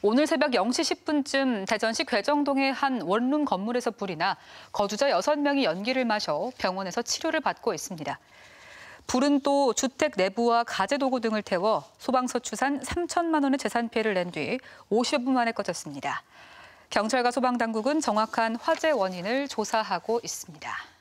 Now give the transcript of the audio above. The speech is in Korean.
오늘 새벽 0시 10분쯤 대전시 괴정동의 한 원룸 건물에서 불이 나 거주자 6명이 연기를 마셔 병원에서 치료를 받고 있습니다. 불은 또 주택 내부와 가재 도구 등을 태워 소방서 추산 3천만 원의 재산 피해를 낸 뒤5 0분 만에 꺼졌습니다. 경찰과 소방당국은 정확한 화재 원인을 조사하고 있습니다.